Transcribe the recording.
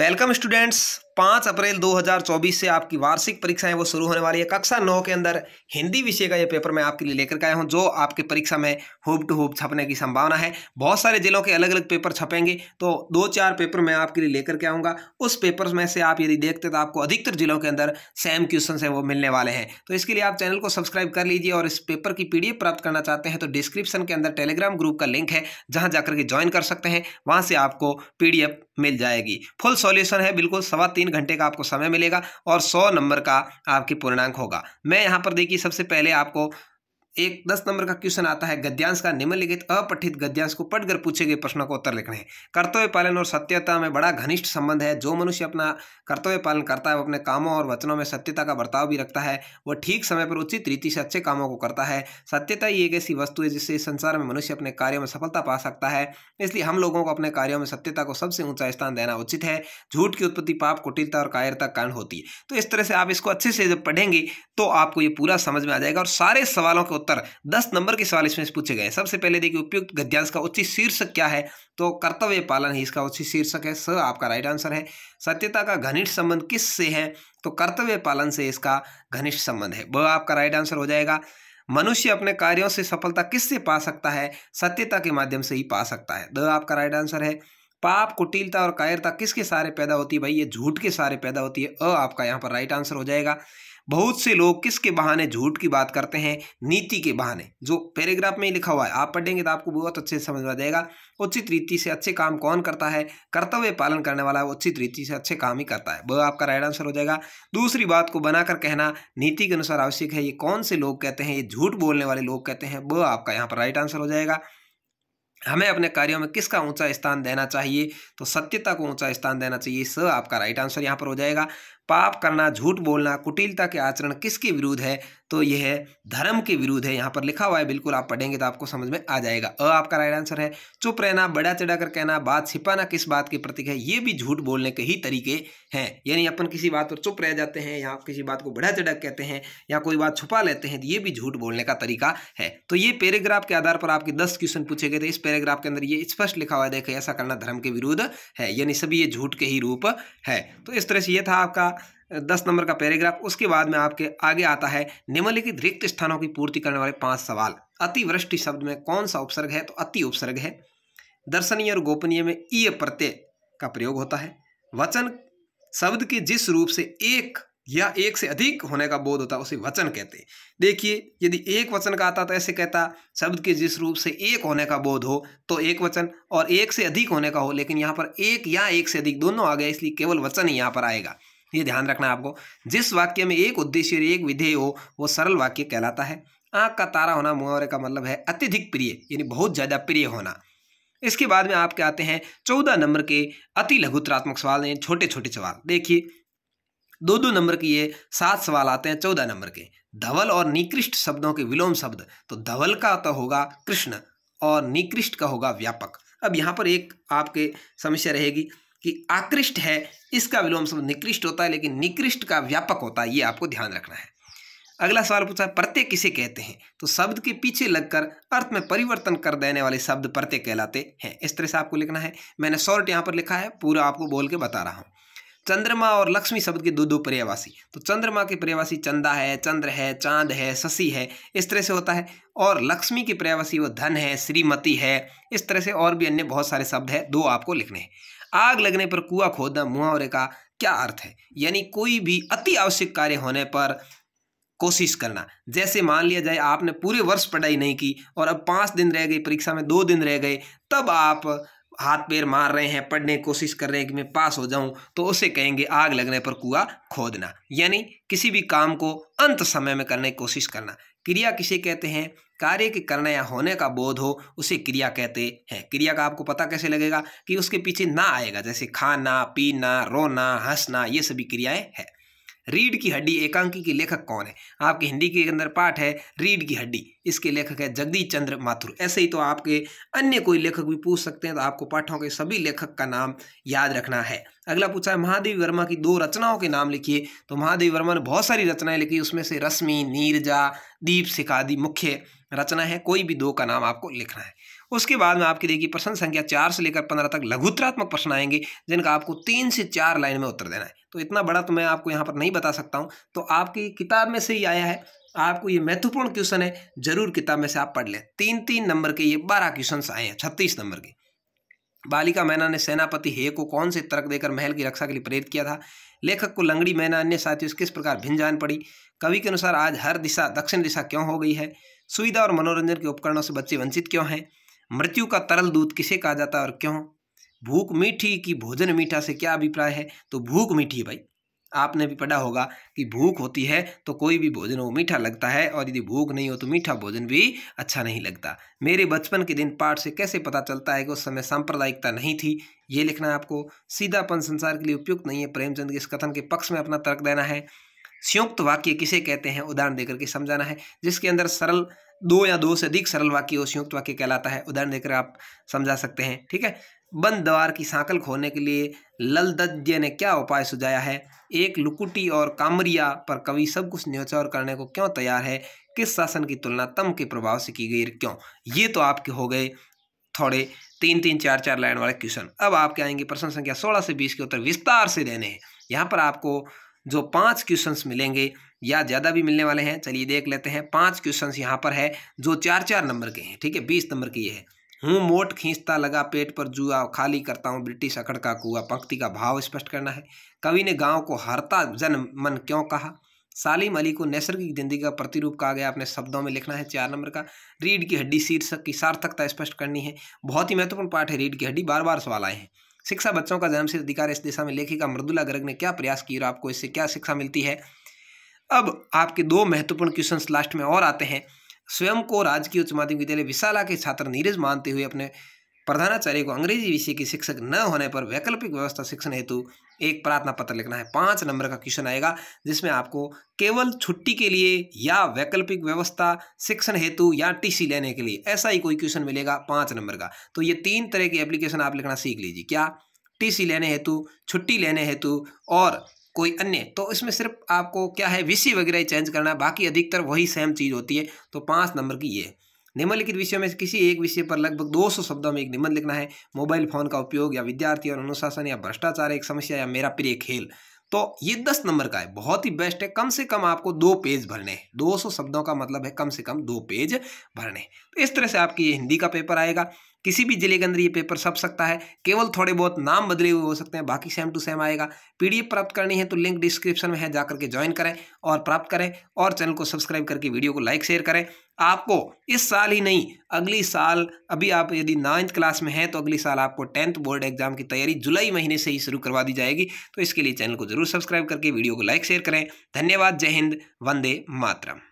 welcome students पाँच अप्रैल 2024 से आपकी वार्षिक परीक्षाएं वो शुरू होने वाली है कक्षा नौ के अंदर हिंदी विषय का ये पेपर मैं आपके लिए लेकर के आया हूँ जो आपके परीक्षा में हुब टू होप छपने की संभावना है बहुत सारे जिलों के अलग अलग पेपर छपेंगे तो दो चार पेपर मैं आपके लिए लेकर के आऊँगा उस पेपर में से आप यदि देखते तो आपको अधिकतर जिलों के अंदर सेम क्वेश्चन है वो मिलने वाले हैं तो इसके लिए आप चैनल को सब्सक्राइब कर लीजिए और इस पेपर की पीडीएफ प्राप्त करना चाहते हैं तो डिस्क्रिप्शन के अंदर टेलीग्राम ग्रुप का लिंक है जहाँ जाकर के ज्वाइन कर सकते हैं वहाँ से आपको पी मिल जाएगी फुल सॉल्यूशन है बिल्कुल सवा तीन घंटे का आपको समय मिलेगा और सौ नंबर का आपकी पूर्णांक होगा मैं यहाँ पर देखिए सबसे पहले आपको एक दस नंबर का क्वेश्चन आता है गद्यांश का निम्नलिखित अपठित गद्यांश को पढ़कर पूछे गए प्रश्नों को उत्तर लिखने कर्तव्य पालन और सत्यता में बड़ा घनिष्ठ संबंध है जो मनुष्य अपना कर्तव्य पालन करता है वो अपने कामों और वचनों में सत्यता का बर्ताव भी रखता है वह ठीक समय पर उचित रीति से अच्छे कामों को करता है सत्यता ही एक ऐसी वस्तु है जिससे संसार में मनुष्य अपने कार्यों में सफलता पा सकता है इसलिए हम लोगों को अपने कार्यों में सत्यता को सबसे ऊंचा स्थान देना उचित है झूठ की उत्पत्ति पाप कुटिलता और कायरता कारण होती है तो इस तरह से आप इसको अच्छे से जब पढ़ेंगे तो आपको ये पूरा समझ में आ जाएगा और सारे सवालों के उत्तर दस नंबर के सवाल इसमें पूछे गए सबसे पहले देखिए उपयुक्त गद्यांश का उचित शीर्षक क्या है तो कर्तव्य पालन ही इसका उचित शीर्षक है स आपका राइट आंसर है सत्यता का घनिष्ठ संबंध किस से है तो कर्तव्य पालन से इसका घनिष्ठ संबंध है वह आपका राइट आंसर हो जाएगा मनुष्य अपने कार्यों से सफलता किससे पा सकता है सत्यता के माध्यम से ही पा सकता है द आपका राइट आंसर है पाप कुटिलता और कायरता किसके सारे पैदा होती है भाई ये झूठ के सारे पैदा होती है अ आपका यहाँ पर राइट आंसर हो जाएगा बहुत से लोग किसके बहाने झूठ की बात करते हैं नीति के बहाने जो पैराग्राफ में ही लिखा हुआ है आप पढ़ेंगे तो आपको बहुत अच्छे से समझ में आ जाएगा उचित रीति से अच्छे काम कौन करता है कर्तव्य पालन करने वाला उचित रीति से अच्छे काम ही करता है वह आपका राइट आंसर हो जाएगा दूसरी बात को बनाकर कहना नीति के अनुसार आवश्यक है ये कौन से लोग कहते हैं ये झूठ बोलने वाले लोग कहते हैं वह आपका यहाँ पर राइट आंसर हो जाएगा हमें अपने कार्यों में किसका ऊंचा स्थान देना चाहिए तो सत्यता को ऊंचा स्थान देना चाहिए स आपका राइट आंसर यहाँ पर हो जाएगा पाप करना झूठ बोलना कुटिलता के आचरण किसके विरुद्ध है तो यह धर्म के विरुद्ध है यहाँ पर लिखा हुआ है बिल्कुल आप पढ़ेंगे तो आपको समझ में आ जाएगा अ आपका राइट आंसर है चुप रहना बड़ा चढ़ा कर कहना बात छिपाना किस बात के प्रतीक है ये भी झूठ बोलने के ही तरीके हैं यानी अपन किसी बात पर चुप रह जाते हैं या किसी बात को बड़ा चढ़ा कहते हैं या कोई बात छुपा लेते हैं तो ये भी झूठ बोलने का तरीका है तो ये पैराग्राफ के आधार पर आपके दस क्वेश्चन पूछे गए थे इस पैराग्राफ के अंदर ये स्पष्ट लिखा हुआ है देखे ऐसा करना धर्म के विरुद्ध है यानी सभी ये झूठ के ही रूप है तो इस तरह से ये था आपका दस नंबर का पैराग्राफ उसके बाद में आपके आगे आता है निम्नलिखित रिक्त स्थानों की पूर्ति करने वाले पांच सवाल अतिवृष्टि शब्द में कौन सा उपसर्ग है तो अति उपसर्ग है दर्शनीय और गोपनीय में ईय प्रत्यय का प्रयोग होता है वचन शब्द के जिस रूप से एक या एक से अधिक होने का बोध होता है उसे वचन कहते हैं देखिए यदि एक वचन का आता तो ऐसे कहता शब्द के जिस रूप से एक होने का बोध हो तो एक वचन और एक से अधिक होने का हो लेकिन यहाँ पर एक या एक से अधिक दोनों आ गए इसलिए केवल वचन ही यहाँ पर आएगा ये ध्यान रखना आपको जिस वाक्य में एक उद्देश्य और एक विधेय हो वो सरल वाक्य कहलाता है आँख का तारा होना मुहावरे का मतलब है अत्यधिक प्रिय यानी बहुत ज़्यादा प्रिय होना इसके बाद में आपके आते हैं चौदह नंबर के अति लघुत्रात्मक सवाल हैं छोटे छोटे सवाल देखिए दो दो नंबर के ये सात सवाल आते हैं चौदह नंबर के धवल और निकृष्ट शब्दों के विलोम शब्द तो धवल का तो होगा कृष्ण और निकृष्ट का होगा व्यापक अब यहाँ पर एक आपके समस्या रहेगी कि आकृष्ट है इसका विलोम शब्द निकृष्ट होता है लेकिन निकृष्ट का व्यापक होता है ये आपको ध्यान रखना है अगला सवाल पूछा प्रत्यय किसे कहते हैं तो शब्द के पीछे लगकर अर्थ में परिवर्तन कर देने वाले शब्द प्रत्यय कहलाते हैं इस तरह से आपको लिखना है मैंने शॉर्ट यहाँ पर लिखा है पूरा आपको बोल के बता रहा हूँ चंद्रमा और लक्ष्मी शब्द के दो दो पर्यावासी तो चंद्रमा के पर्यावासी चंदा है चंद्र है चांद है शशि है इस तरह से होता है और लक्ष्मी के पर्यावासी वो धन है श्रीमती है इस तरह से और भी अन्य बहुत सारे शब्द हैं दो आपको लिखने हैं आग लगने पर कुआ खोदना मुहावरे का क्या अर्थ है यानी कोई भी अति आवश्यक कार्य होने पर कोशिश करना जैसे मान लिया जाए आपने पूरे वर्ष पढ़ाई नहीं की और अब पाँच दिन रह गए परीक्षा में दो दिन रह गए तब आप हाथ पैर मार रहे हैं पढ़ने की कोशिश कर रहे हैं कि मैं पास हो जाऊं तो उसे कहेंगे आग लगने पर कुआ खोदना यानी किसी भी काम को अंत समय में करने की कोशिश करना क्रिया किसे कहते हैं कार्य के करने या होने का बोध हो उसे क्रिया कहते हैं क्रिया का आपको पता कैसे लगेगा कि उसके पीछे ना आएगा जैसे खाना पीना रोना हंसना ये सभी क्रियाएँ हैं रीढ़ की हड्डी एकांकी के लेखक कौन है आपके हिंदी के अंदर पाठ है रीढ़ की हड्डी इसके लेखक है जगदीश चंद्र माथुर ऐसे ही तो आपके अन्य कोई लेखक भी पूछ सकते हैं तो आपको पाठों के सभी लेखक का नाम याद रखना है अगला पूछा है महादेवी वर्मा की दो रचनाओं के नाम लिखिए तो महादेवी वर्मा ने बहुत सारी रचनाएं लिखी उसमें से रश्मि नीरजा दीप सिकादी मुख्य रचना है कोई भी दो का नाम आपको लिखना है उसके बाद में आपकी देखिए प्रश्न संख्या चार से लेकर पंद्रह तक लघुत्रात्मक प्रश्न आएंगे जिनका आपको तीन से चार लाइन में उत्तर देना है तो इतना बड़ा तो मैं आपको यहाँ पर नहीं बता सकता हूँ तो आपकी किताब में से ही आया है आपको ये महत्वपूर्ण क्वेश्चन है जरूर किताब में से आप पढ़ लें तीन तीन नंबर के ये बारह क्वेश्चन आए हैं छत्तीस नंबर के बालिका मैना ने सेनापति हे को कौन से तर्क देकर महल की रक्षा के लिए प्रेरित किया था लेखक को लंगड़ी मैना अन्य साथियों किस प्रकार जान पड़ी कवि के अनुसार आज हर दिशा दक्षिण दिशा क्यों हो गई है सुविधा और मनोरंजन के उपकरणों से बच्चे वंचित क्यों हैं मृत्यु का तरल दूध किसे कहा जाता है और क्यों भूख मीठी की भोजन मीठा से क्या अभिप्राय है तो भूख मीठी भाई आपने भी पढ़ा होगा कि भूख होती है तो कोई भी भोजन वो मीठा लगता है और यदि भूख नहीं हो तो मीठा भोजन भी अच्छा नहीं लगता मेरे बचपन के दिन पाठ से कैसे पता चलता है कि उस समय सांप्रदायिकता नहीं थी ये लिखना है आपको सीधापन संसार के लिए उपयुक्त नहीं है प्रेमचंद के इस कथन के पक्ष में अपना तर्क देना है संयुक्त वाक्य किसे कहते हैं उदाहरण देकर के समझाना है जिसके अंदर सरल दो या दो से अधिक सरल वाक्य और संयुक्त वाक्य कहलाता है उदाहरण देकर आप समझा सकते हैं ठीक है बंद द्वार की सांकल खोने के लिए ललदज्ञ ने क्या उपाय सुझाया है एक लुकुटी और कामरिया पर कवि सब कुछ न्योछावर करने को क्यों तैयार है किस शासन की तुलना तम के प्रभाव से की गई क्यों ये तो आपके हो गए थोड़े तीन तीन चार चार लाइन वाले क्वेश्चन अब आपके आएंगे प्रश्न संख्या सोलह से बीस के उत्तर विस्तार से देने हैं यहाँ पर आपको जो पाँच क्वेश्चन मिलेंगे या ज़्यादा भी मिलने वाले हैं चलिए देख लेते हैं पांच क्वेश्चन यहाँ पर है जो चार चार नंबर के हैं ठीक है बीस नंबर के ये है हूँ मोट खींचता लगा पेट पर जुआ खाली करता हूँ ब्रिटिश अकड़ का कुआ पंक्ति का भाव स्पष्ट करना है कवि ने गांव को हरता जन मन क्यों कहा सालिम अली को नैसर्गिक जिंदगी का प्रतिरूप कहा गया अपने शब्दों में लिखना है चार नंबर का रीढ़ की हड्डी शीर्षक की सार्थकता स्पष्ट करनी है बहुत ही महत्वपूर्ण पाठ है रीढ़ की हड्डी बार बार सवाल आए हैं शिक्षा बच्चों का जन्म से अधिकार इस दिशा में लेखिका मृदुला गर्ग ने क्या प्रयास किया और आपको इससे क्या शिक्षा मिलती है अब आपके दो महत्वपूर्ण क्वेश्चन लास्ट में और आते हैं स्वयं को राजकीय उच्च माध्यमिक विद्यालय विशाला के छात्र नीरज मानते हुए अपने प्रधानाचार्य को अंग्रेजी विषय के शिक्षक न होने पर वैकल्पिक व्यवस्था शिक्षण हेतु एक प्रार्थना पत्र लिखना है पाँच नंबर का क्वेश्चन आएगा जिसमें आपको केवल छुट्टी के लिए या वैकल्पिक व्यवस्था शिक्षण हेतु या टीसी लेने के लिए ऐसा ही कोई क्वेश्चन मिलेगा पाँच नंबर का तो ये तीन तरह की एप्लीकेशन आप लिखना सीख लीजिए क्या टी लेने हेतु छुट्टी लेने हेतु और कोई अन्य तो इसमें सिर्फ आपको क्या है विषय वगैरह ही चेंज करना है बाकी अधिकतर वही सेम चीज़ होती है तो पाँच नंबर की ये निम्नलिखित विषय में किसी एक विषय पर लगभग 200 शब्दों में एक निबंध लिखना है मोबाइल फोन का उपयोग या विद्यार्थी और अनुशासन या भ्रष्टाचार एक समस्या या मेरा प्रिय खेल तो ये दस नंबर का है बहुत ही बेस्ट है कम से कम आपको दो पेज भरने हैं दो सौ शब्दों का मतलब है कम से कम दो पेज भरने तो इस तरह से आपकी ये हिंदी का पेपर आएगा किसी भी जिले के अंदर ये पेपर सब सकता है केवल थोड़े बहुत नाम बदले हुए हो सकते हैं बाकी सेम टू सेम आएगा पीडीएफ प्राप्त करनी है तो लिंक डिस्क्रिप्शन में है जाकर के ज्वाइन करें और प्राप्त करें और चैनल को सब्सक्राइब करके वीडियो को लाइक शेयर करें आपको इस साल ही नहीं अगली साल अभी आप यदि नाइन्थ क्लास में हैं तो अगली साल आपको टेंथ बोर्ड एग्जाम की तैयारी जुलाई महीने से ही शुरू करवा दी जाएगी तो इसके लिए चैनल को जरूर सब्सक्राइब करके वीडियो को लाइक शेयर करें धन्यवाद जय हिंद वंदे मातरम